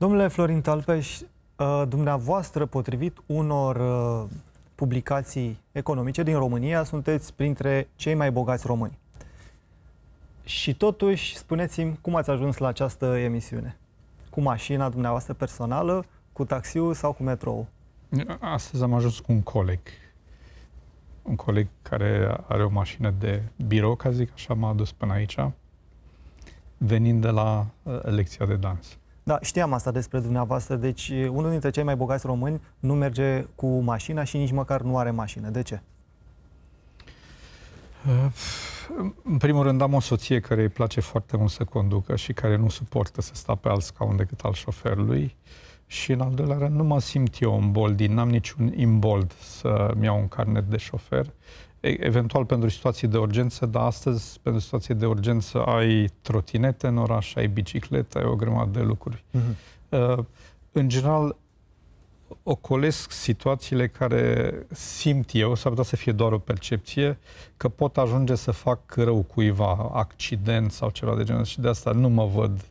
Domnule Florin Talpeș, uh, dumneavoastră, potrivit unor uh, publicații economice din România, sunteți printre cei mai bogați români. Și totuși, spuneți-mi cum ați ajuns la această emisiune? Cu mașina dumneavoastră personală, cu taxiul sau cu metrou? Astăzi am ajuns cu un coleg. Un coleg care are o mașină de birou, ca zic așa, m-a adus până aici, venind de la uh, lecția de dans. Da, știam asta despre dumneavoastră. Deci, unul dintre cei mai bogați români nu merge cu mașina și nici măcar nu are mașină. De ce? În primul rând, am o soție care îi place foarte mult să conducă și care nu suportă să sta pe alt scaun decât al șoferului. Și, în al doilea rând, nu mă simt eu în boldin, n-am niciun imbold să-mi iau un carnet de șofer eventual pentru situații de urgență, dar astăzi, pentru situații de urgență, ai trotinete în oraș, ai biciclete, ai o grămadă de lucruri. Uh-huh. În general, ocolesc situațiile care simt eu, s-ar putea să fie doar o percepție, că pot ajunge să fac rău cuiva, accident sau ceva de genul și de asta nu mă văd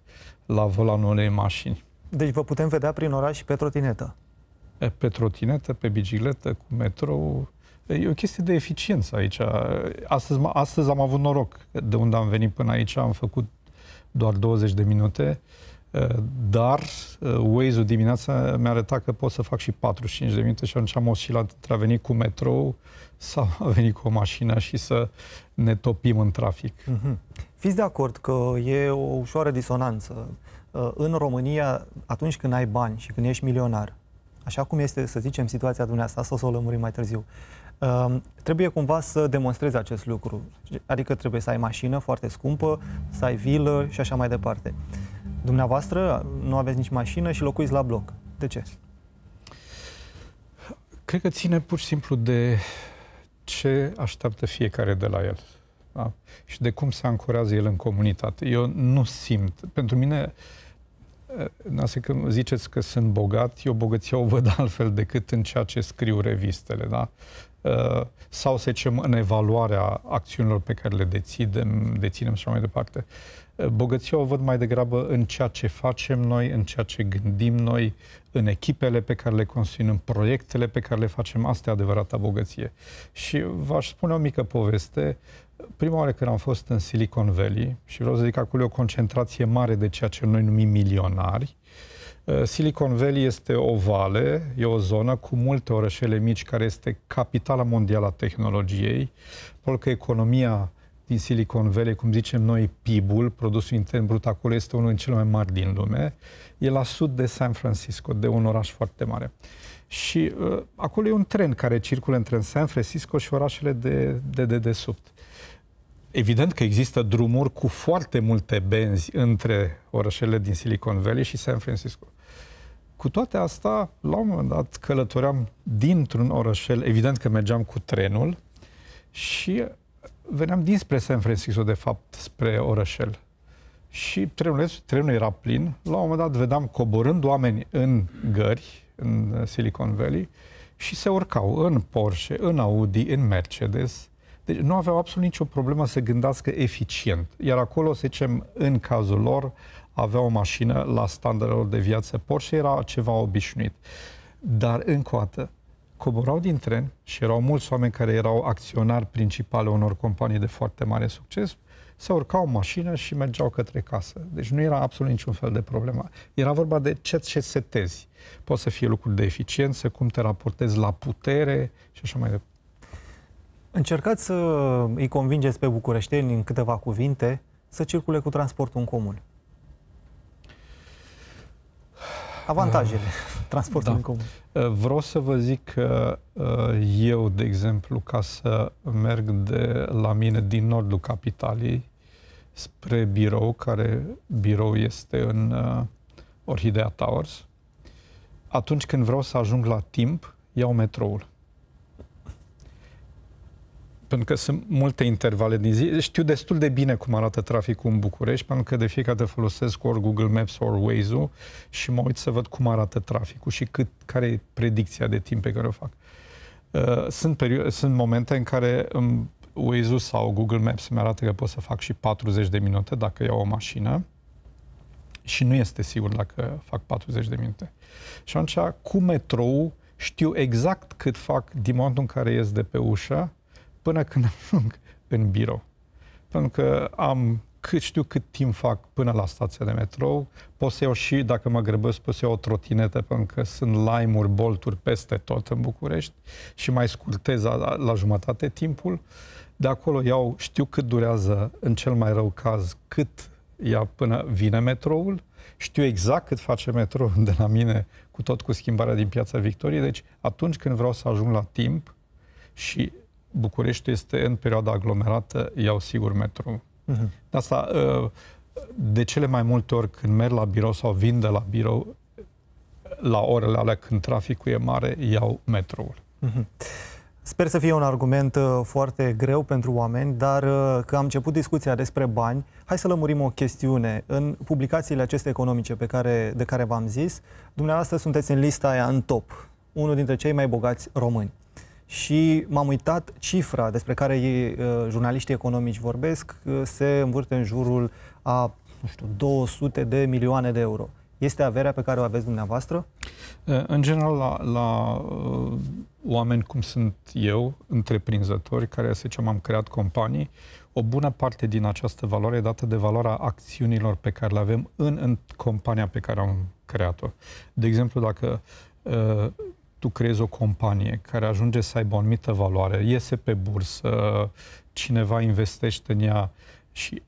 la volanul unei mașini. Deci vă putem vedea prin oraș pe trotinetă? Pe trotinetă, pe bicicletă, cu metrou, E o chestie de eficiență aici. Astăzi, astăzi am avut noroc. De unde am venit până aici am făcut doar 20 de minute, dar Waze-ul dimineața mi-a arătat că pot să fac și 45 de minute și atunci am oscilat între a veni cu metrou sau a veni cu o mașină și să ne topim în trafic. Mm-hmm. Fiți de acord că e o ușoară disonanță. În România, atunci când ai bani și când ești milionar, așa cum este, să zicem, situația dumneavoastră, asta o să o lămurim mai târziu, Ehm, trebuie cumva să demonstrezi acest lucru. Adică trebuie să ai mașină foarte scumpă, să ai vilă și așa mai departe. Dumneavoastră nu aveți nici mașină și locuiți la bloc. De ce? Cred că ține pur și simplu de ce așteaptă fiecare de la el. Da? Și de cum se ancorează el în comunitate. Eu nu simt. Pentru mine, eh, Nase, când ziceți că sunt bogat, eu bogăția o văd altfel decât în ceea ce scriu revistele, da? Uh, sau să zicem în evaluarea acțiunilor pe care le deținem, deținem și mai departe. Uh, bogăția o văd mai degrabă în ceea ce facem noi, în ceea ce gândim noi, în echipele pe care le construim, în proiectele pe care le facem. Asta e adevărata bogăție. Și v-aș spune o mică poveste. Prima oară când am fost în Silicon Valley, și vreau să zic acolo e o concentrație mare de ceea ce noi numim milionari, uh, Uh, Silicon Valley este o vale, e o zonă cu multe orășele mici care este capitala mondială a tehnologiei, pentru că economia din Silicon Valley, cum zicem noi, PIB-ul, produsul intern brut acolo, este unul din cele mai mari din lume. E la sud de San Francisco, de un oraș foarte mare. Și uh, acolo e un tren care circulă între San Francisco și orașele de, de, de, de sub. Evident că există drumuri cu foarte multe benzi între orășele din Silicon Valley și San Francisco. Cu toate astea, la un moment dat călătoream dintr-un orășel, evident că mergeam cu trenul și veneam dinspre San Francisco, de fapt, spre orășel. Și trenul, trenul era plin. La un moment dat vedeam coborând oameni în gări, în Silicon Valley, și se urcau în Porsche, în Audi, în Mercedes. Deci nu aveau absolut nicio problemă să gândească eficient. Iar acolo, să zicem, în cazul lor, avea o mașină la standardelor de viață Porsche, era ceva obișnuit. Dar, încă o dată, coborau din tren și erau mulți oameni care erau acționari principale unor companii de foarte mare succes, se urcau în mașină și mergeau către casă. Deci nu era absolut niciun fel de problemă. Era vorba de ce ce setezi. Poate să fie lucruri de eficiență, cum te raportezi la putere și așa mai departe. Încercați să îi convingeți pe bucureșteni în câteva cuvinte să circule cu transportul în comun. Avantajele uh, transportului da. în comun. Uh, vreau să vă zic că uh, eu, de exemplu, ca să merg de la mine din nordul capitalei spre birou, care birou este în uh, Orhidea Towers, atunci când vreau să ajung la timp, iau metroul pentru că sunt multe intervale din zi. Știu destul de bine cum arată traficul în București, pentru că de fiecare dată folosesc ori Google Maps, ori Waze-ul și mă uit să văd cum arată traficul și cât, care e predicția de timp pe care o fac. Uh, sunt, perio- sunt momente în care Waze-ul sau Google Maps mi arată că pot să fac și 40 de minute dacă iau o mașină și nu este sigur dacă fac 40 de minute. Și atunci, cu metrou, știu exact cât fac din momentul în care ies de pe ușă până când ajung în birou. Pentru că am cât știu cât timp fac până la stația de metrou. Pot să iau și, dacă mă grăbesc, pot să iau o trotinetă, pentru că sunt laimuri, bolturi peste tot în București și mai scurtez la, la jumătate timpul. De acolo iau, știu cât durează, în cel mai rău caz, cât ia până vine metroul, știu exact cât face metroul de la mine, cu tot cu schimbarea din piața Victoriei, deci atunci când vreau să ajung la timp și București este în perioada aglomerată, iau sigur metrou. Uh-huh. De asta, ă, de cele mai multe ori când merg la birou sau vin de la birou, la orele alea când traficul e mare, iau metroul. Uh-huh. Sper să fie un argument ă, foarte greu pentru oameni, dar ă, că am început discuția despre bani, hai să lămurim o chestiune. În publicațiile acestea economice pe care, de care v-am zis, dumneavoastră sunteți în lista aia în top, unul dintre cei mai bogați români și m-am uitat, cifra despre care ei, jurnaliștii economici vorbesc se învârte în jurul a, nu știu, 200 de milioane de euro. Este averea pe care o aveți dumneavoastră? În general, la, la uh, oameni cum sunt eu, întreprinzători, care, să zicem, am creat companii, o bună parte din această valoare e dată de valoarea acțiunilor pe care le avem în, în compania pe care am creat-o. De exemplu, dacă tu creezi o companie care ajunge să aibă o anumită valoare, iese pe bursă, cineva investește în ea și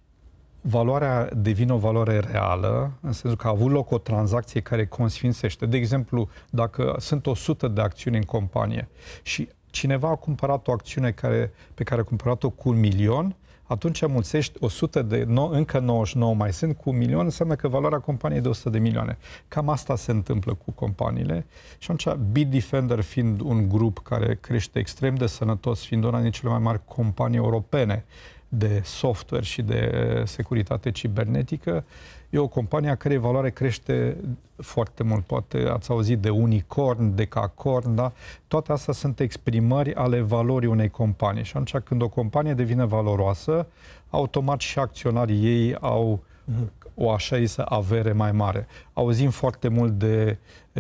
valoarea devine o valoare reală, în sensul că a avut loc o tranzacție care consfințește. De exemplu, dacă sunt 100 de acțiuni în companie și cineva a cumpărat o acțiune care, pe care a cumpărat-o cu un milion, atunci mulțești 100 de, no, încă 99 mai sunt, cu un milion înseamnă că valoarea companiei e de 100 de milioane. Cam asta se întâmplă cu companiile și atunci Bitdefender fiind un grup care crește extrem de sănătos, fiind una din cele mai mari companii europene, de software și de uh, securitate cibernetică, e o companie a cărei valoare crește foarte mult. Poate ați auzit de unicorn, cacorn, da? Toate astea sunt exprimări ale valorii unei companii. Și atunci când o companie devine valoroasă, automat și acționarii ei au mhm o așa așaisă avere mai mare. Auzim foarte mult de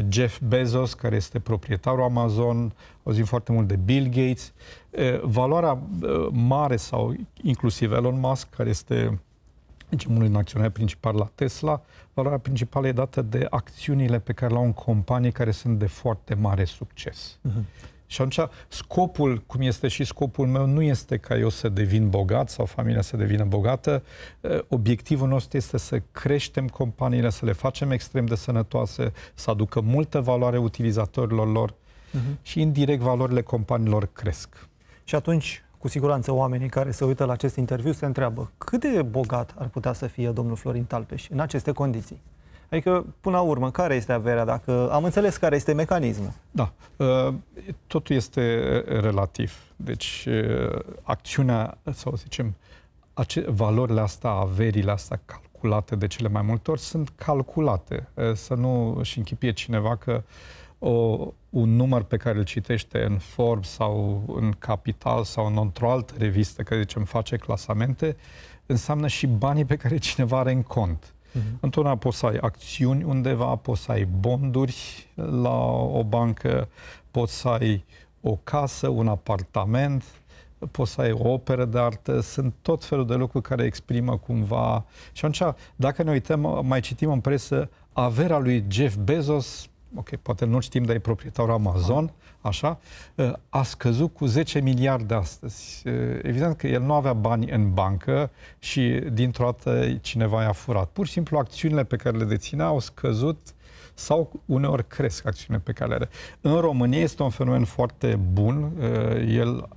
Jeff Bezos, care este proprietarul Amazon, auzim foarte mult de Bill Gates. Valoarea mare sau inclusiv Elon Musk, care este zicem, unul din acționarii principali la Tesla, valoarea principală e dată de acțiunile pe care le au în companii care sunt de foarte mare succes. Uh-huh. Și atunci, scopul, cum este și scopul meu, nu este ca eu să devin bogat sau familia să devină bogată. Eh, obiectivul nostru este să creștem companiile, să le facem extrem de sănătoase, să aducă multă valoare utilizatorilor lor uh-huh. și, indirect, valorile companiilor cresc. Și atunci, cu siguranță, oamenii care se uită la acest interviu se întreabă cât de bogat ar putea să fie domnul Florin Talpeș în aceste condiții. Adică, până la urmă, care este averea? Dacă am înțeles care este mecanismul. Da. Ă, totul este relativ. Deci, ă, acțiunea, sau zicem, valorile astea, averile astea calculate de cele mai multe ori sunt calculate. Ă, să nu și închipie cineva că o, un număr pe care îl citește în Forbes sau în Capital sau în într-o altă revistă, că zicem face clasamente, înseamnă și banii pe care cineva are în cont. Uh-huh. Întotdeauna poți să ai acțiuni undeva, poți să ai bonduri la o bancă, poți să ai o casă, un apartament, poți să ai o operă de artă, sunt tot felul de lucruri care exprimă cumva. Și atunci, dacă ne uităm, mai citim în presă, averea lui Jeff Bezos ok, poate nu știm, dar e proprietarul Amazon, așa, eh, a scăzut cu 10 miliarde astăzi. Eh, evident că el nu avea bani în bancă și dintr-o dată cineva i-a furat. Pur și simplu acțiunile pe care le deținea au scăzut sau uneori cresc acțiunile pe care le are. În România este un fenomen foarte bun. Eh, el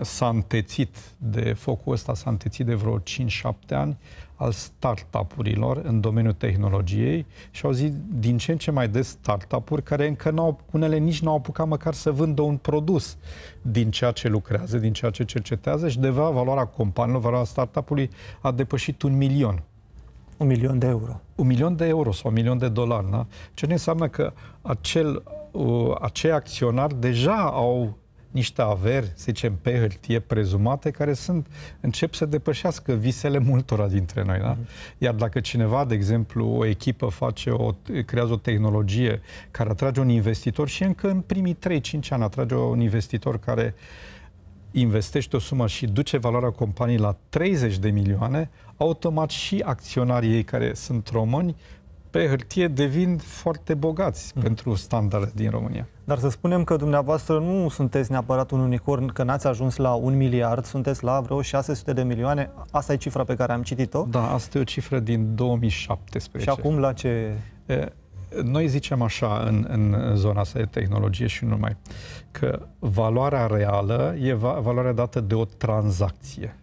s-a întețit de focul ăsta, s-a întețit de vreo 5-7 ani al startup-urilor în domeniul tehnologiei și zis din ce în ce mai des startup-uri care încă n-au, unele nici n-au apucat măcar să vândă un produs din ceea ce lucrează, din ceea ce cercetează și deva valoarea companiilor, valoarea startup-ului a depășit un milion. Un milion de euro. Un milion de euro sau un milion de dolari, da? Ce ne înseamnă că acel, uh, acei acționari deja au niște averi, să zicem, pe hârtie prezumate, care sunt, încep să depășească visele multora dintre noi. Da? Mhm. Iar dacă cineva, de exemplu, o echipă face o, creează o tehnologie care atrage un investitor și încă în primii 3-5 ani atrage un investitor care investește o sumă și duce valoarea companiei la 30 de milioane, automat și acționarii ei care sunt români pe hârtie devin foarte bogați mm. pentru standard din România. Dar să spunem că dumneavoastră nu sunteți neapărat un unicorn, că n-ați ajuns la un miliard, sunteți la vreo 600 de milioane. Asta e cifra pe care am citit-o. Da, asta e o cifră din 2017. Și acum la ce... Noi zicem așa în, în zona asta de tehnologie și numai, că valoarea reală e valoarea dată de o tranzacție.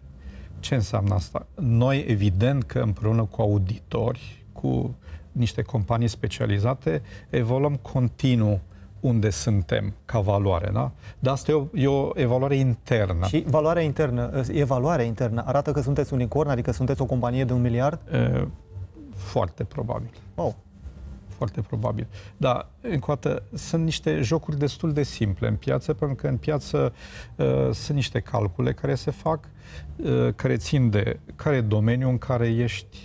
Ce înseamnă asta? Noi, evident că împreună cu auditori, cu niște companii specializate, evoluăm continuu unde suntem ca valoare, da? Dar asta e o, e o evaluare internă. Și valoarea internă, evaluarea internă arată că sunteți unicorn, adică sunteți o companie de un miliard? E, foarte probabil. Wow. Foarte probabil. Dar, încă o dată, sunt niște jocuri destul de simple în piață, pentru că în piață e, sunt niște calcule care se fac, e, care țin de care domeniu domeniul în care ești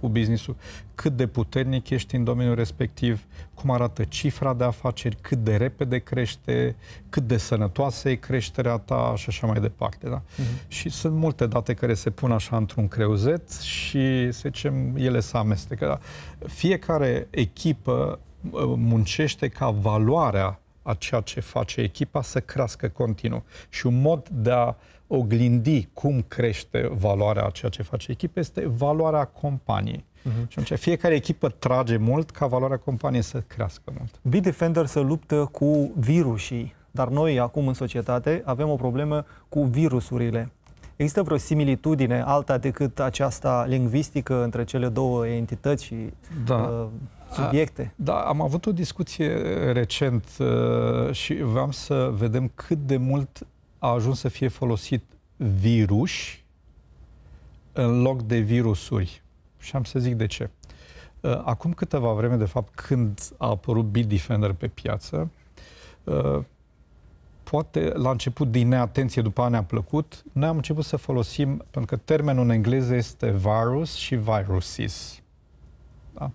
cu businessul, cât de puternic ești în domeniul respectiv, cum arată cifra de afaceri, cât de repede crește, cât de sănătoasă e creșterea ta și așa mai departe. Da? Uh-huh. Și sunt multe date care se pun așa într-un creuzet și, să zicem, ele se amestecă. Da? Fiecare echipă uh, muncește ca valoarea a ceea ce face echipa să crească continuu. Și un mod de a oglindi cum crește valoarea a ceea ce face echipa este valoarea companiei. Uh-huh. Și atunci fiecare echipă trage mult ca valoarea companiei să crească mult. Bitdefender se luptă cu virusii, dar noi acum în societate avem o problemă cu virusurile. Există vreo similitudine alta decât aceasta lingvistică între cele două entități și da. uh, subiecte? A, da, am avut o discuție recent uh, și vreau să vedem cât de mult a ajuns să fie folosit virus în loc de virusuri și am să zic de ce. Uh, acum câteva vreme, de fapt, când a apărut Bitdefender pe piață, uh, poate la început din neatenție, după aia ne-a plăcut, noi am început să folosim, pentru că termenul în engleză este virus și viruses. Da?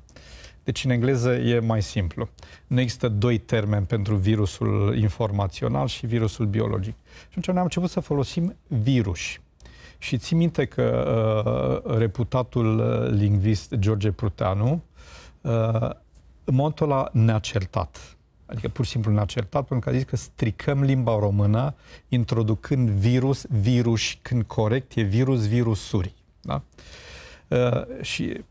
Deci în engleză e mai simplu. Nu există doi termeni pentru virusul informațional și virusul biologic. Și atunci noi am început să folosim virus. Și ții minte că uh, reputatul uh, lingvist George Pruteanu uh, Montola ne-a certat. Adică pur și simplu ne-a certat pentru că a zis că stricăm limba română introducând virus, virus, când corect e virus, virusuri. Da? Uh, și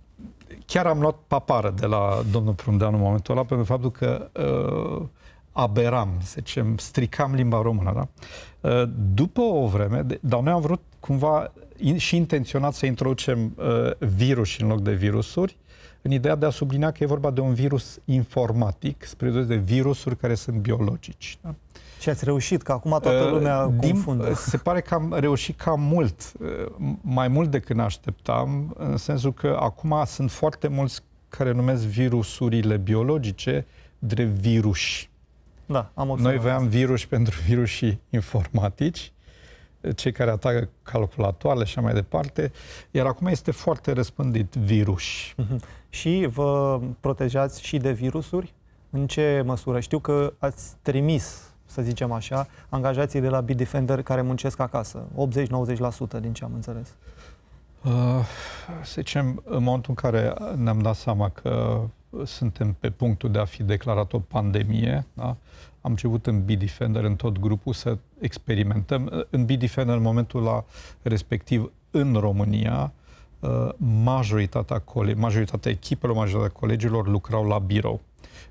chiar am luat papară de la domnul Prundeanu în momentul ăla pentru faptul că uh, aberam, să zicem, stricam limba română. Da? Uh, după o vreme, de, dar noi am vrut cumva in, și intenționat să introducem uh, virus în loc de virusuri, în ideea de a sublinia că e vorba de un virus informatic, spre deosebire de virusuri care sunt biologici. Da? Și ați reușit, că acum toată uh, lumea uh, confundă. se pare că am reușit cam mult, uh, mai mult decât ne așteptam, în sensul că acum sunt foarte mulți care numesc virusurile biologice drept viruși. Da, am Noi aveam virus pentru virusii informatici, cei care atacă calculatoarele și mai departe, iar acum este foarte răspândit virus. Mm-hmm. Și vă protejați și de virusuri? În ce măsură? Știu că ați trimis, să zicem așa, angajații de la Bitdefender care muncesc acasă, 80-90% din ce am înțeles. Uh, să zicem, în momentul în care ne-am dat seama că suntem pe punctul de a fi declarat o pandemie, da? am început în Bitdefender, în tot grupul, să experimentăm în BDFN în momentul la respectiv în România uh, majoritatea, colegi, majoritatea echipelor, majoritatea colegilor lucrau la birou.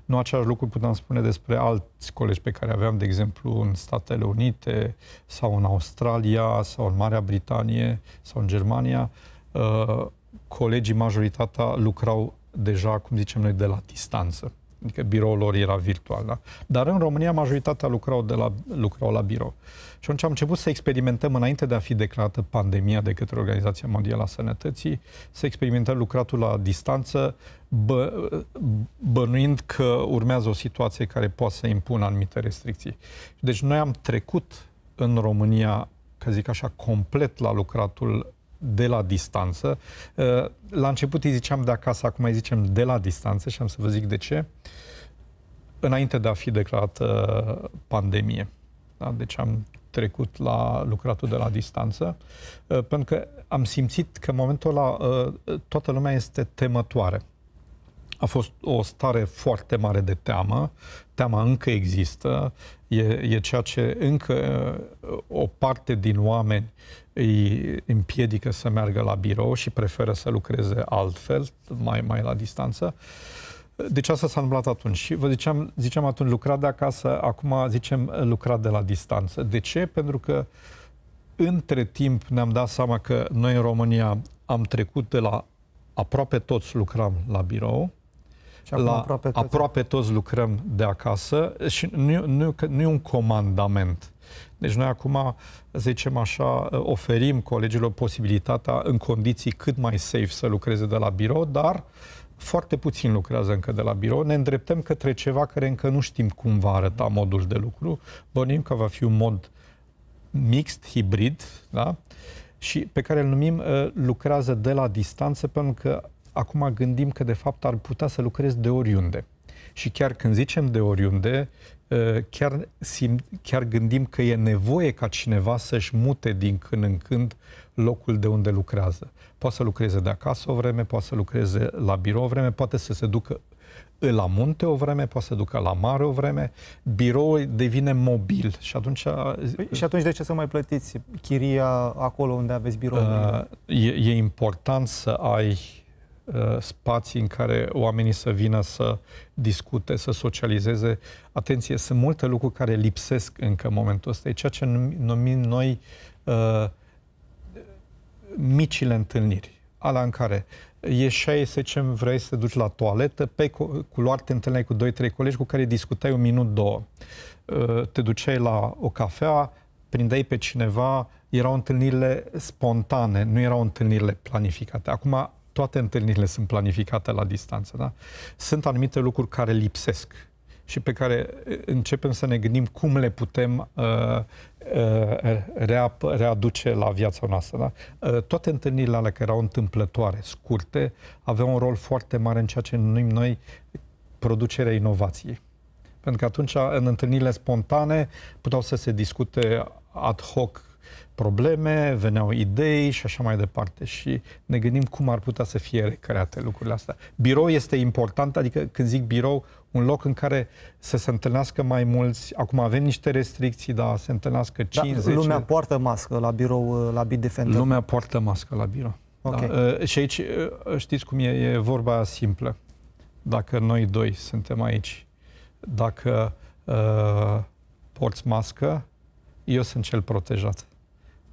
Nu același lucru putem spune despre alți colegi pe care aveam, de exemplu, în Statele Unite sau în Australia sau în Marea Britanie sau în Germania. Uh, colegii majoritatea lucrau deja, cum zicem noi, de la distanță adică biroul lor era virtual. Da? Dar în România majoritatea lucrau, de la, lucrau la birou. Și atunci am început să experimentăm, înainte de a fi declarată pandemia de către Organizația Mondială a Sănătății, să experimentăm lucratul la distanță, bă, bănuind că urmează o situație care poate să impună anumite restricții. Deci noi am trecut în România, ca zic așa, complet la lucratul de la distanță. Uh, la început îi ziceam de acasă, acum îi zicem de la distanță și am să vă zic de ce. Înainte de a fi declarată uh, pandemie. Da? Deci am trecut la lucratul de la distanță, uh, pentru că am simțit că în momentul ăla toată lumea este temătoare. A fost o stare foarte mare de teamă, teama încă există, e, e ceea ce încă o parte din oameni îi împiedică să meargă la birou și preferă să lucreze altfel, mai, mai la distanță. Deci asta s-a întâmplat atunci. Și vă ziceam, ziceam atunci lucra de acasă, acum zicem lucra de la distanță. De ce? Pentru că între timp ne-am dat seama că noi în România am trecut de la aproape toți lucram la birou, și la aproape toți. aproape toți lucrăm de acasă și nu, nu, nu e un comandament. Deci noi acum, zicem așa, oferim colegilor posibilitatea în condiții cât mai safe să lucreze de la birou, dar foarte puțin lucrează încă de la birou, ne îndreptăm către ceva care încă nu știm cum va arăta modul de lucru. Bănim că va fi un mod mixt, hibrid, da? și pe care îl numim uh, lucrează de la distanță, pentru că acum gândim că de fapt ar putea să lucrezi de oriunde și chiar când zicem de oriunde, ă, chiar, simt, chiar gândim că e nevoie ca cineva să-și mute din când în când locul de unde lucrează. Poate să lucreze de acasă o vreme, poate să lucreze la birou o vreme, poate să se ducă la munte o vreme, poate să ducă la mare o vreme, biroul devine mobil și atunci... Păi, și atunci de ce să mai plătiți chiria acolo unde aveți birou? Uh, ă, e, e important să ai Uh, spații în care oamenii să vină să discute, să socializeze. Atenție, sunt multe lucruri care lipsesc încă în momentul ăsta. E ceea ce numim noi uh, micile întâlniri, ala în care ieșeai, să zicem, vrei să te duci la toaletă, pe culoar te întâlneai cu 2-3 colegi cu care discutai un minut, două. Uh, te duceai la o cafea, prindeai pe cineva, erau întâlnirile spontane, nu erau întâlnirile planificate. Acum toate întâlnirile sunt planificate la distanță, da? sunt anumite lucruri care lipsesc și pe care începem să ne gândim cum le putem uh, uh, rea, readuce la viața noastră. Da? Uh, toate întâlnirile alea care erau întâmplătoare, scurte, aveau un rol foarte mare în ceea ce numim noi producerea inovației. Pentru că atunci, în întâlnirile spontane, puteau să se discute ad hoc probleme, veneau idei și așa mai departe. Și ne gândim cum ar putea să fie recreate lucrurile astea. Birou este important, adică când zic birou, un loc în care să se întâlnească mai mulți. Acum avem niște restricții, dar se întâlnească 50... Da, lumea poartă mască la birou, uh, la Bitdefender. Lumea poartă mască la birou. Da. Okay. Da. Și aici, uh, știți cum e, e vorba simplă. Dacă noi doi suntem aici, dacă uh, porți mască, eu sunt cel protejat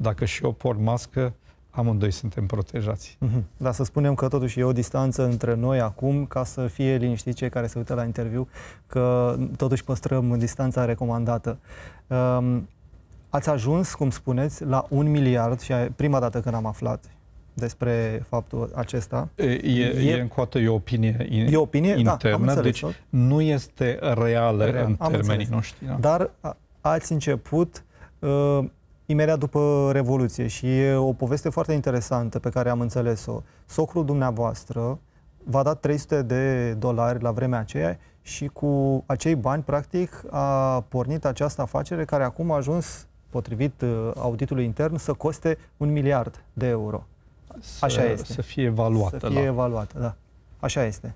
dacă și eu port mască, amândoi suntem protejați. Mm-hmm. Dar să spunem că totuși e o distanță între noi acum, ca să fie liniștiți cei care se uită la interviu, că totuși păstrăm distanța recomandată. Um, ați ajuns, cum spuneți, la un miliard și prima dată când am aflat despre faptul acesta. E, e, e încoată, e o opinie, e opinie da, internă, da, deci tot. nu este reală Real, în termenii înțeles. noștri. Da. Dar ați început uh, imediat după Revoluție și e o poveste foarte interesantă pe care am înțeles-o. Socrul dumneavoastră v-a dat 300 de dolari la vremea aceea și cu acei bani, practic, a pornit această afacere care acum a ajuns, potrivit uh, auditului intern, să coste un miliard de euro. Să, Așa este. Să fie evaluată. Să fie la... Da. evaluată, da. Așa este.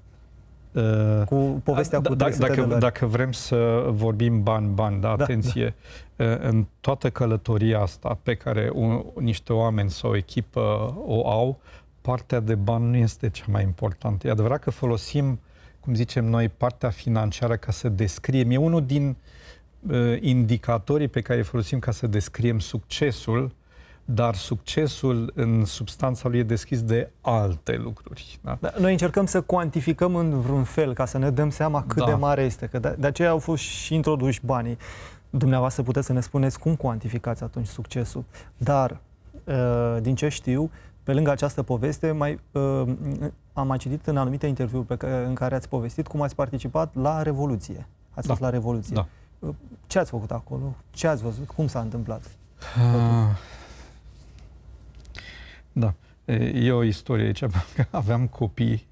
Uh, cu povestea da, cu da, dacă, dacă, dacă vrem să vorbim bani, bani, da, da atenție, da, da. în toată călătoria asta pe care un, niște oameni sau o echipă o au, partea de bani nu este cea mai importantă. E adevărat că folosim, cum zicem noi, partea financiară ca să descriem. E unul din uh, indicatorii pe care îi folosim ca să descriem succesul dar succesul în substanța lui e deschis de alte lucruri. Da? Da, noi încercăm să cuantificăm în vreun fel ca să ne dăm seama cât da. de mare este, că de, de aceea au fost și introduși banii. Dumneavoastră puteți să ne spuneți cum cuantificați atunci succesul, dar ă, din ce știu, pe lângă această poveste, mai, ă, am mai citit în anumite interviuri pe care, în care ați povestit cum ați participat la Revoluție. Ați da. fost la Revoluție. Da. Ă, ce ați făcut acolo? Ce ați văzut? Cum s-a întâmplat? Uh, da. E o istorie aici, că aveam copii,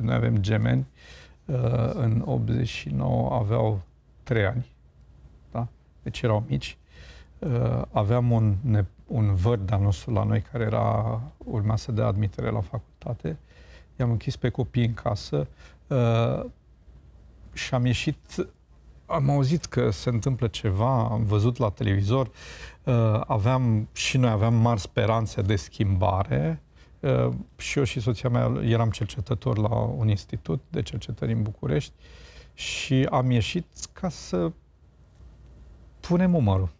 noi avem gemeni, uh, în 89 aveau 3 ani, da? deci erau mici. Uh, aveam un, un văr de nostru la noi care era, urma să dea admitere la facultate. I-am închis pe copii în casă uh, și am ieșit am auzit că se întâmplă ceva, am văzut la televizor, uh, aveam și noi aveam mari speranțe de schimbare. Uh, și eu și soția mea eram cercetător la un institut de cercetări în București și am ieșit ca să punem umărul.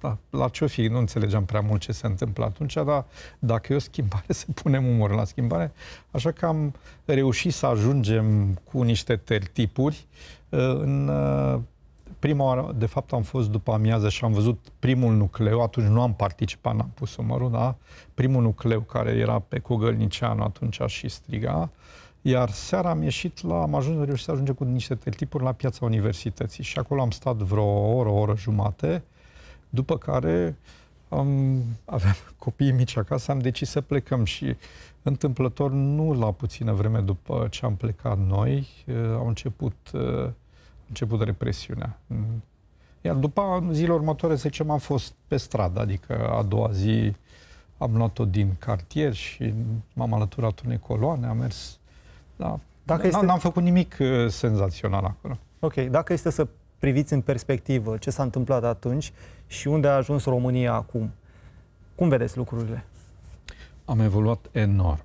Da, la ce fi, nu înțelegeam prea mult ce se întâmplă atunci, dar dacă e o schimbare, să punem umărul la schimbare. Așa că am reușit să ajungem cu niște tertipuri uh, în uh, prima oară, de fapt, am fost după amiază și am văzut primul nucleu, atunci nu am participat, n-am pus numărul, da? Primul nucleu care era pe Cugălnicianu, atunci și striga, iar seara am ieșit la, am ajuns, am reușit să ajungem cu niște teltipuri la piața universității și acolo am stat vreo oră, o oră jumate, după care am, aveam copiii mici acasă, am decis să plecăm și întâmplător nu la puțină vreme după ce am plecat noi, uh, au început uh, început represiunea. Iar după zilele următoare, să zicem, am fost pe stradă, adică a doua zi am luat-o din cartier și m-am alăturat unei coloane, am mers. Da, dacă este... N-am făcut nimic uh, senzațional acolo. Ok, dacă este să priviți în perspectivă ce s-a întâmplat atunci și unde a ajuns România acum, cum vedeți lucrurile? Am evoluat enorm.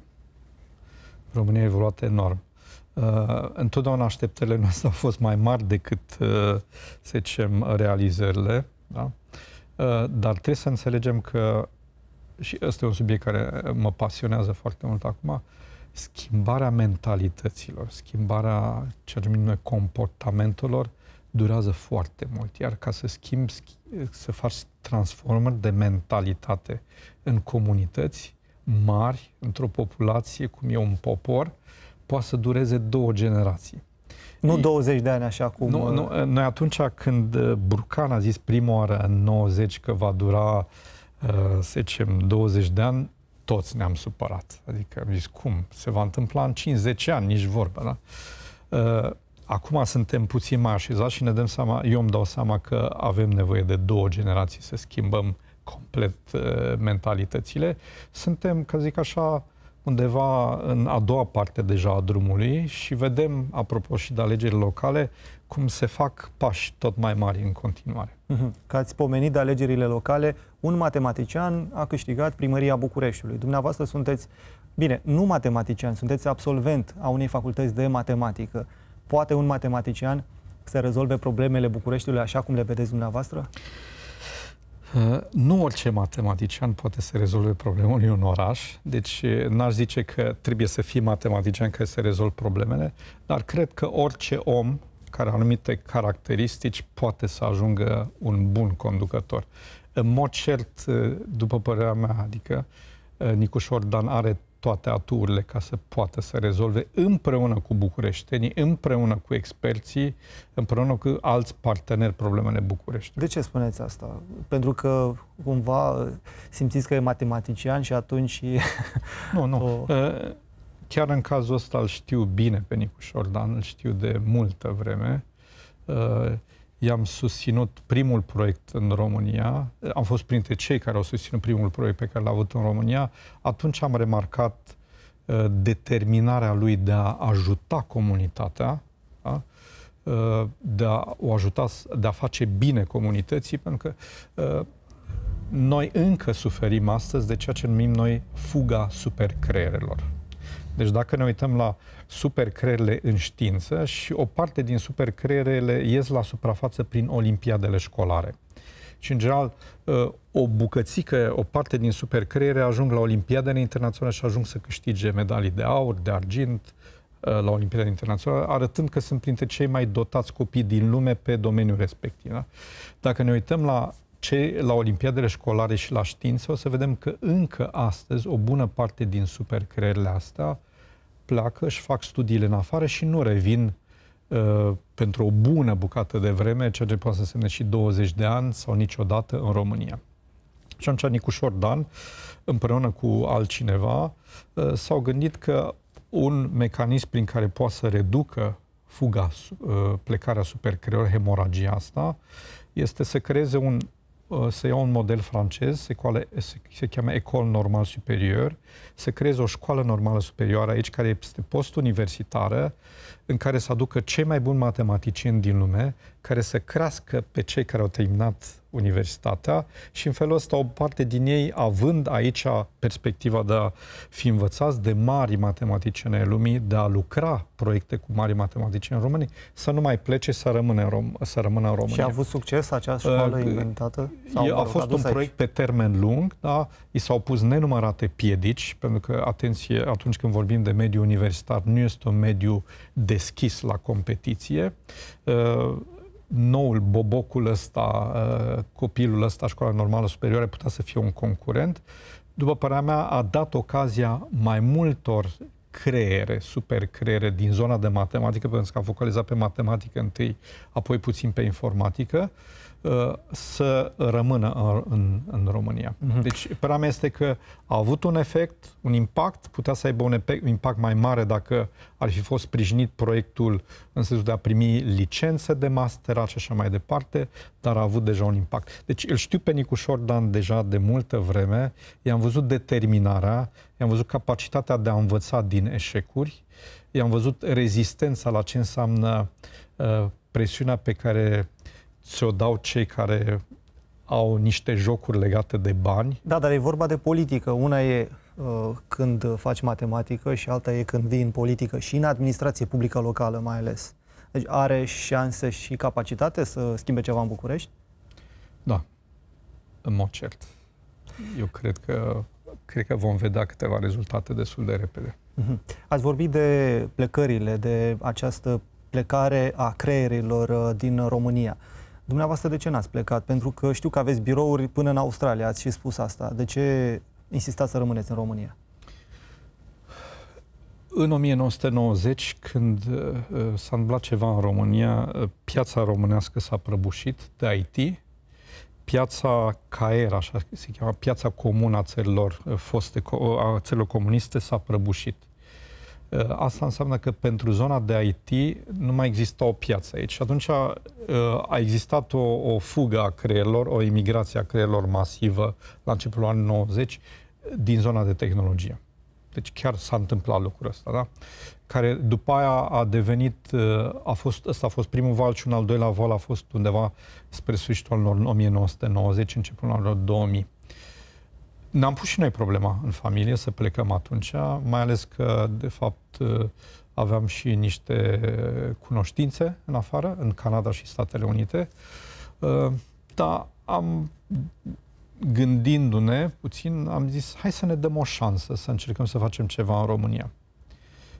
România a evoluat enorm. Uh, întotdeauna așteptările noastre au fost mai mari decât, uh, să zicem, realizările, da? Uh, dar trebuie să înțelegem că, și ăsta e un subiect care mă pasionează foarte mult acum, schimbarea mentalităților, schimbarea, ce numim comportamentelor, durează foarte mult. Iar ca să schimbi, să faci transformări de mentalitate în comunități mari, într-o populație cum e un popor, uh, poate să dureze două generații. Nu 20 de ani așa cum... Nu, nu, uh, noi atunci când uh, Burcan a zis prima oară în 90 că va dura, uh, să zicem, 20 de ani, toți ne-am supărat. Adică am zis, cum? Se va întâmpla în 50 ani, nici vorba, da? Acum suntem puțin mai așezați și ne dăm seama, eu îmi dau seama că avem nevoie de două generații să schimbăm complet mentalitățile. Suntem, ca zic așa, undeva în a doua parte deja a drumului și vedem, apropo și de alegerile locale, cum se fac pași tot mai mari în continuare. Mhm. Că ați pomenit de alegerile locale, un matematician a câștigat primăria Bucureștiului. Dumneavoastră sunteți, bine, nu matematician, sunteți absolvent a unei facultăți de matematică. Poate un matematician să rezolve problemele Bucureștiului așa cum le vedeți dumneavoastră? Uh, Uh, nu orice matematician poate să rezolve probleme unui un oraș, deci uh, n-aș zice că trebuie să fii matematician ca să rezolvi problemele, dar cred că orice om care are anumite caracteristici poate să ajungă un bun conducător. În mod cert, uh, după părerea mea, adică Nicușor Dan are toate aturile ca să poată să rezolve împreună cu bucureștenii, împreună cu experții, împreună cu alți parteneri problemele București. De ce spuneți asta? Pentru că cumva simțiți că e matematician și atunci... Nu, nu. O... Ă, chiar în cazul ăsta îl știu bine pe Nicușor Șordan, îl știu de multă vreme ă, i-am susținut primul proiect în România, am fost printre cei care au susținut primul proiect pe care l-a avut în România, atunci am remarcat uh, determinarea lui de a ajuta comunitatea, da? Uh, de a o ajuta, de a face bine comunității, pentru că uh, noi încă suferim astăzi de ceea ce numim noi fuga supercreierelor. Deci dacă ne uităm la supercreierele în știință și o parte din supercreierele ies la suprafață prin olimpiadele școlare. Și în general, ă, o bucățică, o parte din supercreiere ajung la olimpiadele internaționale și ajung să câștige medalii de aur, de argint, ă, la Olimpiada Internațională, arătând că sunt printre cei mai dotați copii din lume pe domeniul respectiv. Da? Dacă ne uităm la ce, la olimpiadele școlare și la știință, o să vedem că încă astăzi o bună parte din supercreerile astea pleacă, își fac studiile în afară și nu revin uh, pentru o bună bucată de vreme, ceea ce poate să însemne și 20 de ani sau niciodată în România. Și atunci Nicușor Dan, împreună cu altcineva, uh, s-au gândit că un mecanism prin care poate să reducă fuga, uh, plecarea supercreor, hemoragia asta, este să creeze un Uh, să iau un model francez, se, coale, se, se cheamă Ecole Normal Superior, să creeze o școală normală superioară aici, care este postuniversitară, în care să aducă cei mai buni matematicieni din lume, care să crească pe cei care au terminat universitatea și în felul ăsta o parte din ei, având aici perspectiva de a fi învățați de mari matematicieni ai lumii, de a lucra proiecte cu mari matematicieni români, să nu mai plece, să rămână în, Rom- să rămână în România. Și a avut succes această școală uh, inventată? Sau a fost un aici? proiect pe termen lung, da? I s-au pus nenumărate piedici, pentru că, atenție, atunci când vorbim de mediu universitar, nu este un mediu deschis la competiție. Uh, noul bobocul ăsta, uh, copilul ăsta, școala normală superioară, putea să fie un concurent, după părerea mea, a dat ocazia mai multor creiere, super creiere din zona de matematică, pentru că a focalizat pe matematică întâi, apoi puțin pe informatică, uh, Uh, să rămână în, în, în România. Uh-huh. Deci, părerea mea este că a avut un efect, un impact, putea să aibă un impact mai mare dacă ar fi fost sprijinit proiectul în sensul de a primi licențe de master, și așa mai departe, dar a avut deja un impact. Deci, îl știu pe Nicu Șordan deja de multă vreme, i-am văzut determinarea, i-am văzut capacitatea de a învăța din eșecuri, i-am văzut rezistența la ce înseamnă uh, presiunea pe care uh, ți-o dau cei care au niște jocuri legate de bani. Da, dar e vorba de politică. Una e uh, când faci matematică și alta e când vii în politică și în administrație publică locală mai ales. Deci are șanse și capacitate să schimbe ceva în București? Da, în mod cert. Eu cred că, cred că vom vedea câteva rezultate destul de repede. Mhm. Ați vorbit de plecările, de această plecare a creierilor uh, din România. Dumneavoastră de ce n-ați plecat? Pentru că știu că aveți birouri până în Australia, ați și spus asta. De ce insistați să rămâneți în România? În 1990, când uh, uh, s-a întâmplat ceva în România, uh, piața românească s-a prăbușit de IT, piața CAER, așa se cheamă, piața comună a țărilor, uh, foste, a țărilor comuniste, s-a prăbușit. Ă, asta înseamnă că pentru zona de IT nu mai există o piață aici. Și atunci ă, a existat o, o fugă a creierilor, o imigrație a creierilor masivă la începutul anilor 90 din zona de tehnologie. Deci chiar s-a întâmplat lucrul ăsta, da? Care după aia a devenit, ă, a fost, ăsta a fost primul val și un al doilea val a fost undeva spre sfârșitul anilor 1990, începutul anilor 2000 ne-am pus și noi problema în familie să plecăm atunci, mai ales că, de fapt, aveam și niște cunoștințe în afară, în Canada și Statele Unite, dar am, gândindu-ne puțin, am zis, hai să ne dăm o șansă să încercăm să facem ceva în România.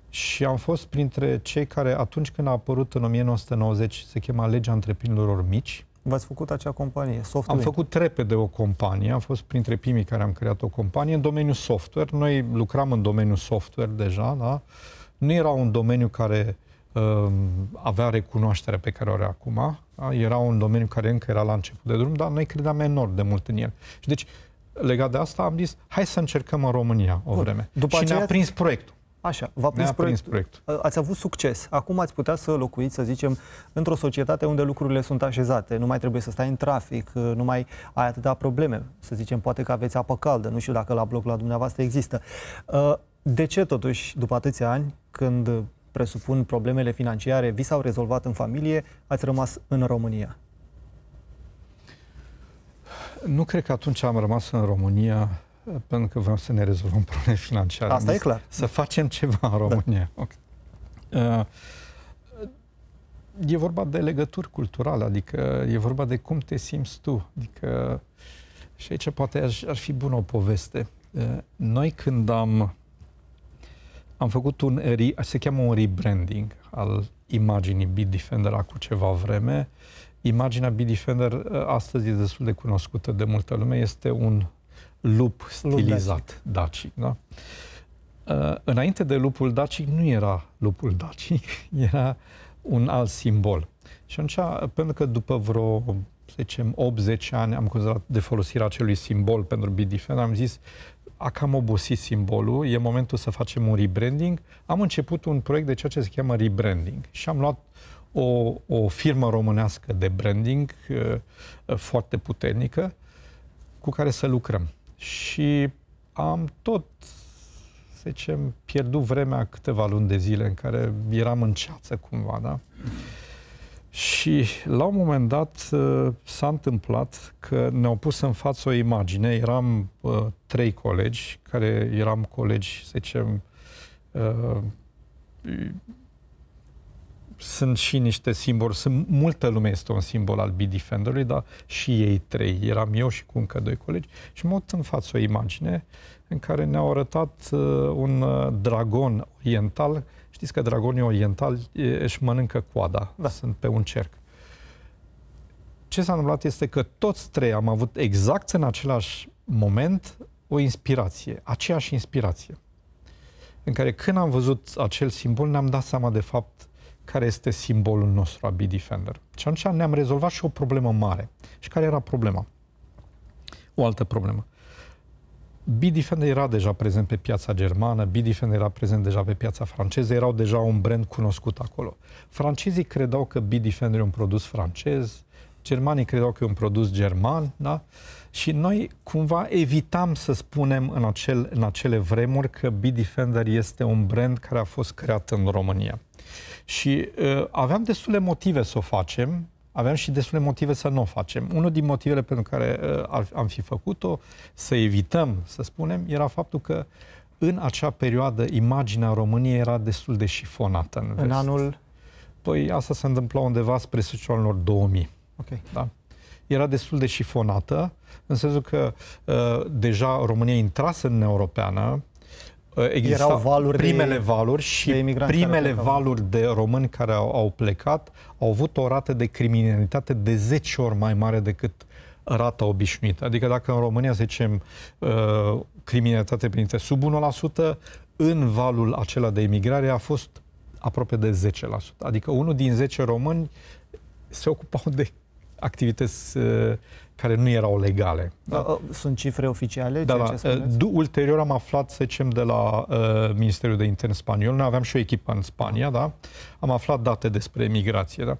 Și am fost printre cei care, atunci când a apărut în 1990, se chema Legea Întreprinderilor Mici, V-ați făcut acea companie, software? Am făcut repede o companie, am fost printre primii care am creat o companie în domeniul software. Noi lucram în domeniul software deja, da? Nu era un domeniu care uh, avea recunoașterea pe care o are acum. Da? Era un domeniu care încă era la început de drum, dar noi credeam enorm de mult în el. Și deci, legat de asta, am zis, hai să încercăm în România o Bun. vreme. După și aceea... ne-a prins proiectul. Așa, v-a prins, prins proiect. proiect. Ați avut succes. Acum ați putea să locuiți, să zicem, într-o societate unde lucrurile sunt așezate. Nu mai trebuie să stai în trafic, uh, nu mai ai atâtea probleme. Să zicem, poate că aveți apă caldă, nu știu dacă la bloc la dumneavoastră există. Uh, de ce, totuși, după atâția ani, când presupun problemele financiare vi s-au rezolvat în familie, ați rămas în România? Nu cred că atunci am rămas în România pentru că vrem să ne rezolvăm probleme financiare. Asta e clar. Să facem ceva în România. Da. Okay. Uh, e vorba de legături culturale, adică e vorba de cum te simți tu. Adică, și aici poate aș, ar fi bună o poveste. Uh, noi când am am făcut un, se cheamă un rebranding al imaginii Bitdefender acum ceva vreme. Imaginea Bitdefender uh, astăzi e destul de cunoscută de multă lume, este un lup stilizat lup dacic. Da? Uh, înainte de lupul dacic nu era lupul dacic, era un alt simbol. Și atunci, pentru că după vreo, să zicem, 80 ani am considerat de folosirea acelui simbol pentru Bidifen, am zis, a cam obosit simbolul, e momentul să facem un rebranding. Am început un proiect de ceea ce se cheamă rebranding și am luat o, o firmă românească de branding uh, foarte puternică cu care să lucrăm. Și am tot, să zicem, pierdut vremea câteva luni de zile în care eram în ceață cumva, da? Și la un moment dat uh, s-a întâmplat că ne-au pus în față o imagine. Eram uh, trei colegi, care eram colegi, să zicem, uh, sunt și niște simboluri, sunt, multă lume este un simbol al Bitdefenderului, dar și ei trei, eram eu și cu încă doi colegi și mă au în față o imagine în care ne-au arătat uh, un uh, dragon oriental. Știți că dragonii orientali e, își mănâncă coada, da. sunt pe un cerc. Ce s-a întâmplat este că toți trei am avut exact în același moment o inspirație, aceeași inspirație, în care când am văzut acel simbol ne-am dat seama de fapt care este simbolul nostru a B-Defender. Și atunci ne-am rezolvat și o problemă mare. Și care era problema? O altă problemă. Defender era deja prezent pe piața germană, Defender era prezent deja pe piața franceză, erau deja un brand cunoscut acolo. Francezii credeau că Defender e un produs francez, germanii credeau că e un produs german, da? Și noi cumva evitam să spunem în, acel, în acele vremuri că B-Defender este un brand care a fost creat în România. Și uh, aveam destule motive să o facem, aveam și destule motive să nu o facem. Unul din motivele pentru care uh, am fi făcut-o, să evităm, să spunem, era faptul că în acea perioadă imaginea României era destul de șifonată în, în vest. În anul? Păi asta se întâmpla undeva spre sfârșitul anilor 2000. Ok, da. Era destul de șifonată, în sensul că uh, deja România intrase în Uniunea Europeană, uh, erau valuri primele de, valuri și de primele valuri de români care au, au plecat au avut o rată de criminalitate de 10 ori mai mare decât rata obișnuită. Adică dacă în România, să zicem, uh, criminalitatea primită sub 1%, în valul acela de emigrare a fost aproape de 10%. Adică unul din 10 români se ocupau de activități uh, care nu erau legale. Da? Sunt cifre oficiale? Da, da. Ce uh, ulterior am aflat, să zicem, de la uh, Ministerul de Intern spaniol, noi aveam și o echipă în Spania, da? am aflat date despre migrație. Da?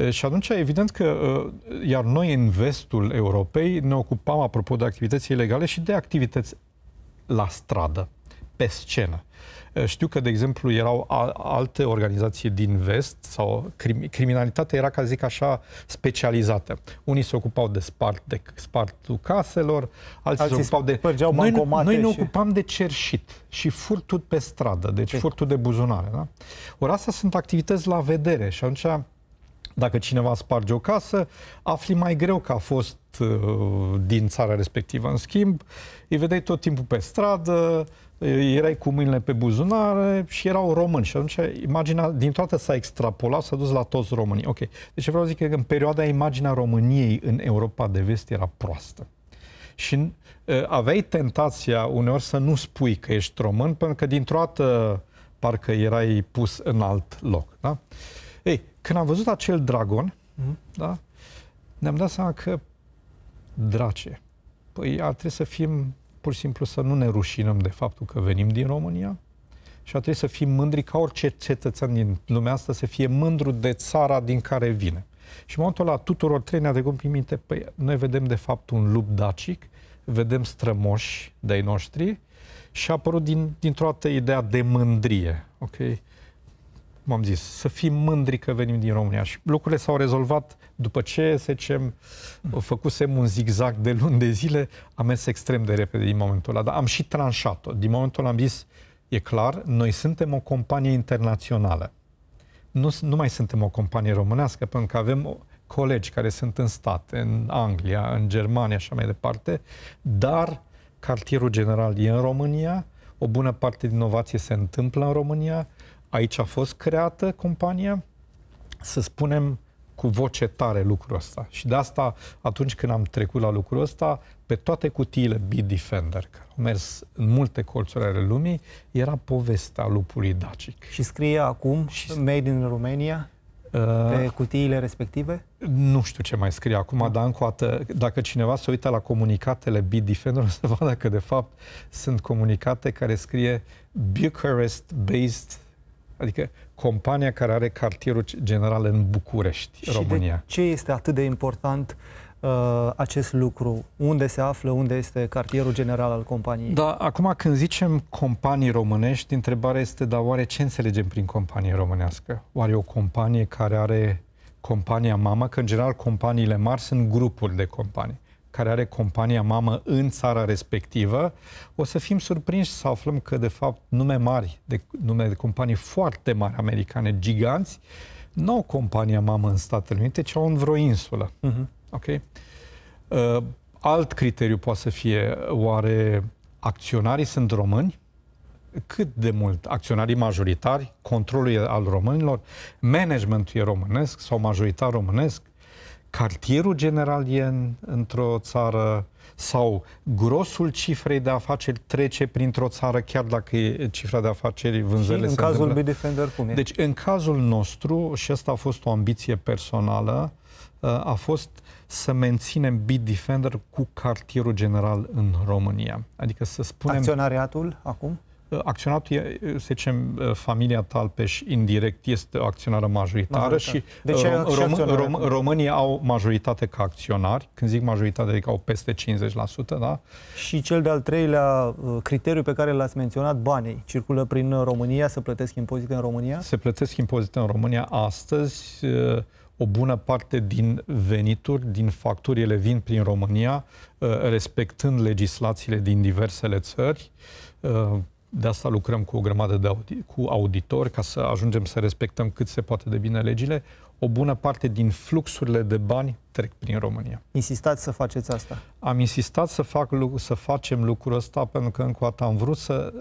Uh, și atunci, evident că, uh, iar noi în vestul Europei ne ocupam, apropo de activități ilegale, și de activități la stradă, pe scenă. Eh, știu că, de exemplu, erau alte organizații din vest sau crim, criminalitatea era, ca zic așa, specializată. Unii se ocupau de spart, de spartul caselor, alții, alții se ocupau de... Noi, noi ne și... ocupam de cerșit și furtul pe stradă, deci okay. furtul de buzunare. Da? Ori astea sunt activități la vedere și atunci dacă cineva sparge o casă, afli mai greu că a fost uh, din țara respectivă. În schimb, îi vedeai tot timpul pe stradă, erai cu mâinile pe buzunare și erau români. Și atunci imaginea, din toate s-a extrapolat, s-a dus la toți românii. Ok. Deci vreau să zic că în perioada imaginea României în Europa de Vest era proastă. Și uh, aveai tentația uneori să nu spui că ești român, pentru că din dată parcă erai pus în alt loc. Da? Ei, când am văzut acel dragon, mm-hmm. da, ne-am dat seama că drace, păi ar trebui să fim pur și simplu să nu ne rușinăm de faptul că venim din România și a trebui să fim mândri ca orice cetățean din lumea asta să fie mândru de țara din care vine. Și în momentul ăla tuturor trei ne aducăm prin minte, păi noi vedem de fapt un lup dacic, vedem strămoși de-ai noștri și a apărut din, dintr-o dată ideea de mândrie. Okay? cum am zis, să fim mândri că venim din România. Și lucrurile s-au rezolvat după ce SECEM mm. făcusem un zigzag de luni de zile, am mers extrem de repede din momentul ăla, dar am și tranșat-o. Din momentul ăla am zis, e clar, noi suntem o companie internațională. Nu, nu mai suntem o companie românească, pentru că avem colegi care sunt în state, în Anglia, în Germania și așa mai departe, dar cartierul general e în România, o bună parte din inovație se întâmplă în România, aici a fost creată compania, să spunem cu voce tare lucrul ăsta. Și de asta, atunci când am trecut la lucrul ăsta, pe toate cutiile Bitdefender, care au mers în multe colțuri ale lumii, era povestea lupului dacic. Și scrie acum și... Made in Romania? Uh, pe cutiile respective? Nu știu ce mai scrie acum, dar încă o dată, dacă cineva se uită la comunicatele Bitdefender, o să vadă că de fapt sunt comunicate care scrie Bucharest Based Adică compania care are cartierul general în București, și România. De ce este atât de important uh, acest lucru? Unde se află, unde este cartierul general al companiei? Da, acum când zicem companii românești, întrebarea este, dar oare ce înțelegem prin companie românească? Oare o companie care are compania mamă, că în general companiile mari sunt grupuri de companii care are compania mamă în țara respectivă, o să fim surprinși să aflăm că, de fapt, nume mari, de, nume de companii foarte mari americane, giganți, nu au compania mamă în Statele Unite, ci au în vreo insulă. Uh-huh. Ok? Uh, alt criteriu poate să fie, oare acționarii sunt români? cât de mult acționarii majoritari, controlul al românilor, managementul e românesc sau majoritar românesc, cartierul general în într-o țară sau grosul cifrei de afaceri trece printr-o țară, chiar dacă e cifra de afaceri vânzările și în cazul întâmplă. lui Defender cum e? Deci, în cazul nostru, și asta a fost o ambiție personală, uh, a fost să menținem Bitdefender cu cartierul general în România. Adică să spunem... Acționariatul acum? Uh, acționat, uh, să zicem, uh, familia Talpeș indirect este acționară majoritară Majoritar. și deci, rom, rom, rom, românii au majoritate ca acționari. Când zic majoritate, adică au peste 50%, da? Și cel de-al treilea criteriu pe care l-ați menționat, banii, circulă prin România, se plătesc impozite în România? Se plătesc impozite în România astăzi. O bună parte din venituri, din facturile vin prin România, respectând legislațiile din diversele țări de asta lucrăm cu o grămadă de audi- cu auditori ca să ajungem să respectăm cât se poate de bine legile. O bună parte din fluxurile de bani trec prin România. Insistați să faceți asta? Am insistat să, fac, să facem lucrul ăsta pentru că încă o dată am vrut să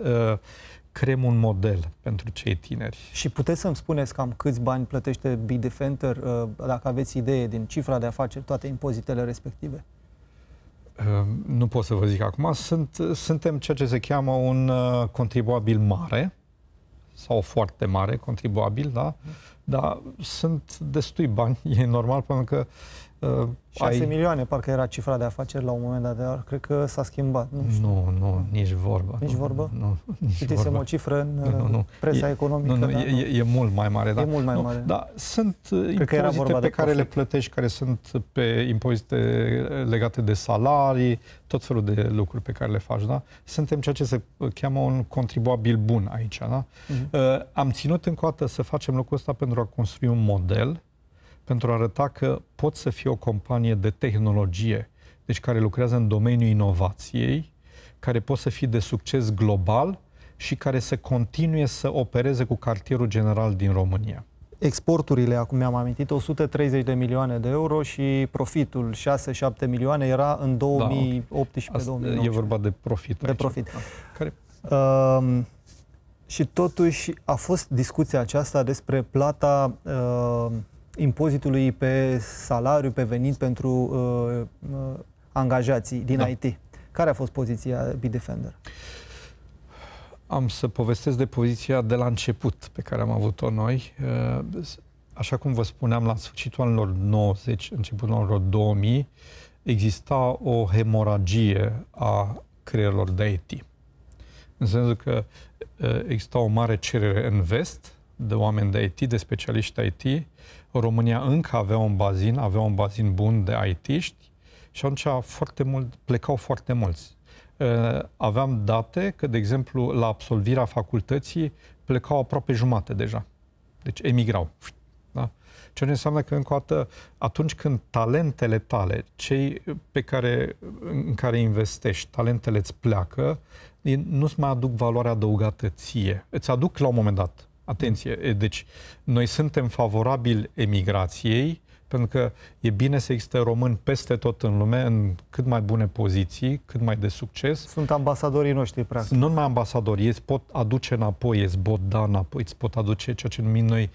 uh, creăm un model pentru cei tineri. Și puteți să-mi spuneți cam câți bani plătește Big Defender, ă, dacă aveți idee din cifra de afaceri, toate impozitele respective? Ehm, nu pot să vă zic acum, sunt, suntem ceea ce se cheamă un uh, contribuabil mare sau foarte mare contribuabil, da? Mm. Dar sunt destui bani, e normal, pentru că Uh, 6 ai... milioane, parcă era cifra de afaceri la un moment dat, dar cred că s-a schimbat. Nu, știu. nu, nu nici vorba. Nici vorba. Nu, nici Citisem vorba. o cifră în nu, nu. Uh, presa e, economică. Nu, nu, da, e, nu. E, e mult mai mare. da. e mult mai nu, mare. Da, sunt uh, cred impozite că era vorba pe de care profit. le plătești, care sunt pe impozite uh, legate de salarii, tot felul de lucruri pe care le faci, da? Suntem ceea ce se cheamă un contribuabil bun aici, da? Uh-huh. Uh, am ținut încă o dată să facem lucrul ăsta pentru a construi un model pentru a arăta că pot să fie o companie de tehnologie, deci care lucrează în domeniul inovației, care pot să fie de succes global și care să continue să opereze cu cartierul general din România. Exporturile, acum mi-am amintit, 130 de milioane de euro și profitul 6-7 milioane era în 2018-2019. Da, okay. E vorba de profit. De aici. profit. Da. Care... Uh, și totuși a fost discuția aceasta despre plata uh, impozitului pe salariu, pe venit pentru uh, uh, angajații din da. IT. Care a fost poziția Bitdefender? Am să povestesc de poziția de la început pe care am avut-o noi. Uh, așa cum vă spuneam, la sfârșitul anilor 90, începutul anilor 2000, exista o hemoragie a creierilor de IT. În sensul că uh, exista o mare cerere în vest de oameni de IT, de specialiști IT, România încă avea un bazin, avea un bazin bun de IT-ști și atunci foarte mult, plecau foarte mulți. Eh, aveam date că, de exemplu, la absolvirea facultății plecau aproape jumate deja. Deci emigrau. Da? Ceea ce înseamnă că, încă o dată, atunci când talentele tale, cei pe care, în care investești, talentele îți pleacă, nu-ți mai aduc valoarea adăugată ție. Îți aduc la un moment dat Atenție, deci noi suntem favorabili emigrației, pentru că e bine să existe români peste tot în lume, în cât mai bune poziții, cât mai de succes. Sunt ambasadorii noștri, practic. Nu numai ambasadori, ei pot aduce înapoi, îți pot da înapoi, îți pot aduce ceea ce numim noi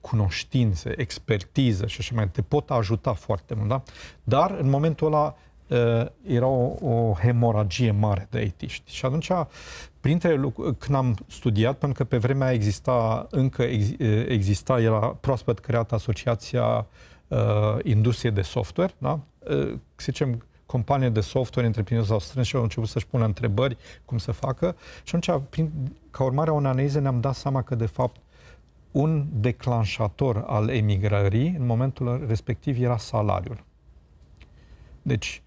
cunoștințe, expertiză și așa mai te pot ajuta foarte mult, da? Dar în momentul ăla Eh, era o, o hemoragie mare de aitiști. Și atunci, printre lucruri, când am studiat, pentru că pe vremea exista, încă ex, eh, exista, era proaspăt creată Asociația uh, eh, Industriei de Software, da? Uh, să zicem, companii de software, întreprinderi s-au strâns și au început să-și pună întrebări cum să facă. Și atunci, prin, ca urmare a unei analize, ne-am dat seama că, de fapt, un declanșator al emigrării, în momentul respectiv, era salariul. Deci,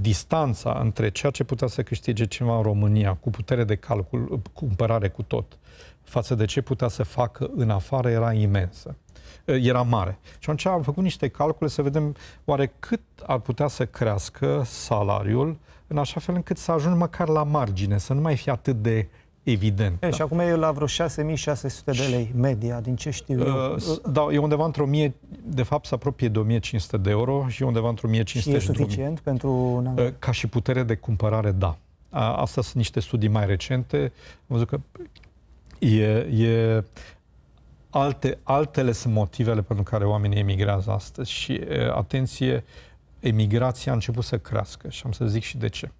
distanța între ceea ce putea să câștige cineva în România cu putere de calcul, cumpărare cu tot, față de ce putea să facă în afară era imensă. Era mare. Și atunci am făcut niște calcule să vedem oare cât ar putea să crească salariul în așa fel încât să ajungi măcar la margine, să nu mai fie atât de uh, Evident. E, da. Și acum e la vreo 6600 de lei media, din ce știu uh, eu. Da, e undeva într-o mie, de fapt se apropie de 1500 de euro și e undeva într-o 1500 de. E suficient pentru... Uh, ca și putere de cumpărare, da. Asta sunt niște studii mai recente. Am văzut că e, e alte, altele sunt motivele pentru care oamenii emigrează astăzi și, atenție, emigrația a început să crească și am să zic și de ce.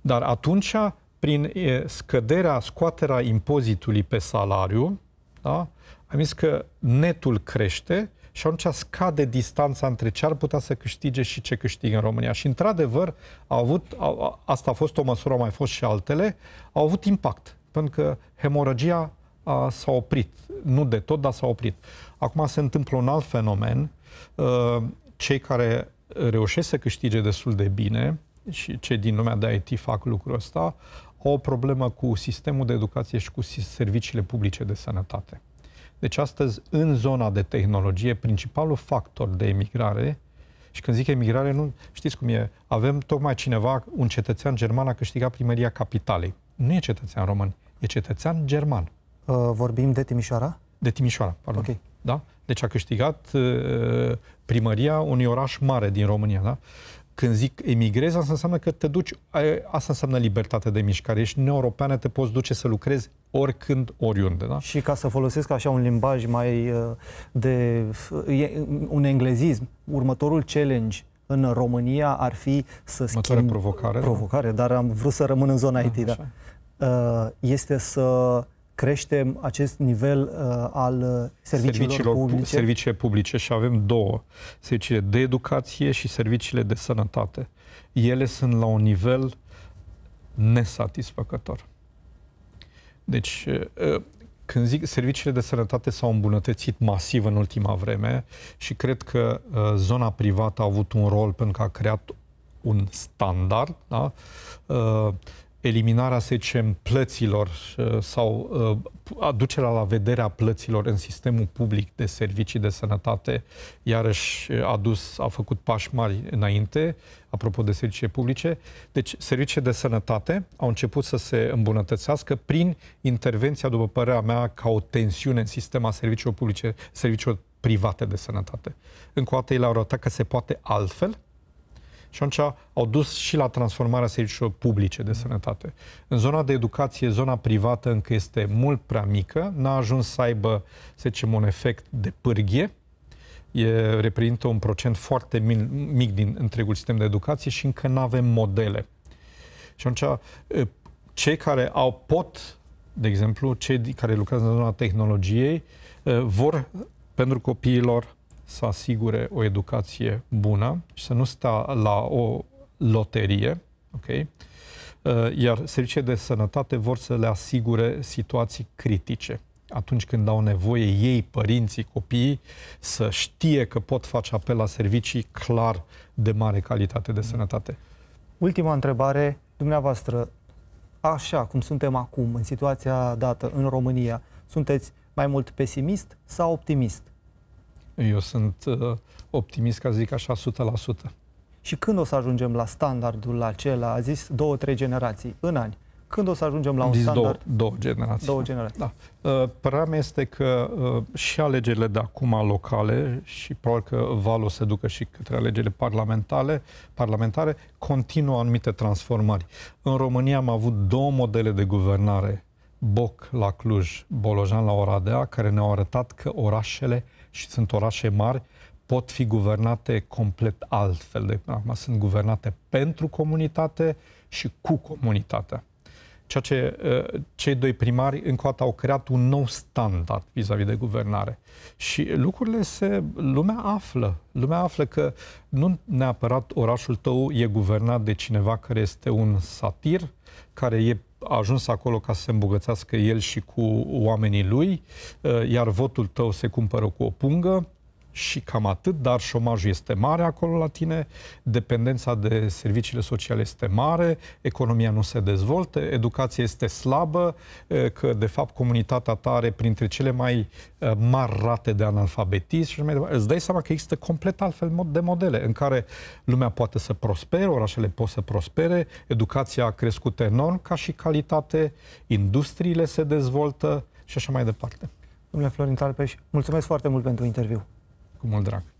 Dar atunci prin scăderea, scoaterea impozitului pe salariu, da? am zis că netul crește și atunci scade distanța între ce ar putea să câștige și ce câștigă în România. Și într-adevăr, au avut, au, asta a fost o măsură, au mai fost și altele, au avut impact, pentru că hemoragia a, s-a oprit. Nu de tot, dar s-a oprit. Acum se întâmplă un alt fenomen. Ă, cei care reușesc să câștige destul de bine și cei din lumea de IT fac lucrul ăsta, o problemă cu sistemul de educație și cu serviciile publice de sănătate. Deci astăzi, în zona de tehnologie, principalul factor de emigrare, și când zic emigrare, nu știți cum e, avem tocmai cineva, un cetățean german a câștigat primăria capitalei. Nu e cetățean român, e cetățean german. Uh, vorbim de Timișoara? De Timișoara, pardon. Okay. Da? Deci a câștigat uh, primăria unui oraș mare din România. Da? Când zic emigrezi, asta înseamnă că te duci, asta înseamnă libertate de mișcare. Ești europeană, te poți duce să lucrezi oricând, oriunde. Da? Și ca să folosesc așa un limbaj mai uh, de uh, un englezism, următorul challenge în România ar fi să schimbi... provocare. Provocare, da? dar am vrut să rămân în zona ah, IT, da. Așa. Uh, este să creștem acest nivel uh, al uh, serviciilor, serviciilor publice? Serviciile publice și avem două, serviciile de educație și serviciile de sănătate. Ele sunt la un nivel nesatisfăcător. Deci, uh, când zic serviciile de sănătate s-au îmbunătățit masiv în ultima vreme și cred că uh, zona privată a avut un rol pentru că a creat un standard, da? Uh, eliminarea, să zicem, plăților uh, sau uh, aducerea la vederea plăților în sistemul public de servicii de sănătate, iarăși uh, a dus, a făcut pași mari înainte, apropo de servicii publice. Deci, servicii de sănătate au început să se îmbunătățească prin intervenția, după părerea mea, ca o tensiune în sistema serviciilor publice, serviciilor private de sănătate. Încă o dată, el au arătat că se poate altfel, și atunci au dus și la transformarea serviciilor publice de sănătate. În zona de educație, zona privată încă este mult prea mică, n-a ajuns să aibă, să zicem, un efect de pârghie, e, reprezintă un procent foarte mic din întregul sistem de educație și încă nu avem modele. Și atunci, cei care au pot, de exemplu, cei care lucrează în zona tehnologiei, vor pentru copiilor să asigure o educație bună și să nu stea la o loterie, ok? Uh, iar serviciile de sănătate vor să le asigure situații critice atunci când au nevoie ei, părinții, copiii, să știe că pot face apel la servicii clar de mare calitate de mm. sănătate. Ultima întrebare, dumneavoastră, așa cum suntem acum, în situația dată în România, sunteți mai mult pesimist sau optimist eu sunt uh, optimist, ca zic așa, 100%. Și când o să ajungem la standardul acela, a zis două, trei generații, în ani, când o să ajungem la un zis standard? Două, două generații. Două generații. Da. Uh, Părerea este că uh, și alegerile de acum locale și probabil că valul se ducă și către alegerile parlamentare, parlamentare continuă anumite transformări. În România am avut două modele de guvernare, Boc la Cluj, Bolojan la Oradea, care ne-au arătat că orașele uh, și sunt orașe mari, pot fi guvernate complet altfel. De, acum sunt guvernate pentru comunitate și cu comunitatea. Ceea ce ă, cei doi primari încă o dată au creat un nou standard vis-a-vis de guvernare. Și lucrurile se... lumea află. Lumea află că nu neapărat orașul tău e guvernat de cineva care este un satir, care e a ajuns acolo ca să se îmbogățească el și cu oamenii lui, eh, iar votul tău se cumpără cu o pungă și cam atât, dar șomajul este mare acolo la tine, dependența de serviciile sociale este mare, economia nu se dezvoltă, educația este slabă, eh, că de fapt comunitatea ta are printre cele mai eh, mari rate de analfabetism și mai departe. Îți dai seama că există complet altfel de modele în care lumea poate să prospere, orașele pot să prospere, educația a crescut enorm ca și calitate, industriile se dezvoltă și așa mai departe. Domnule Florin Talpeș, mulțumesc foarte mult pentru interviu. Cu mult drag!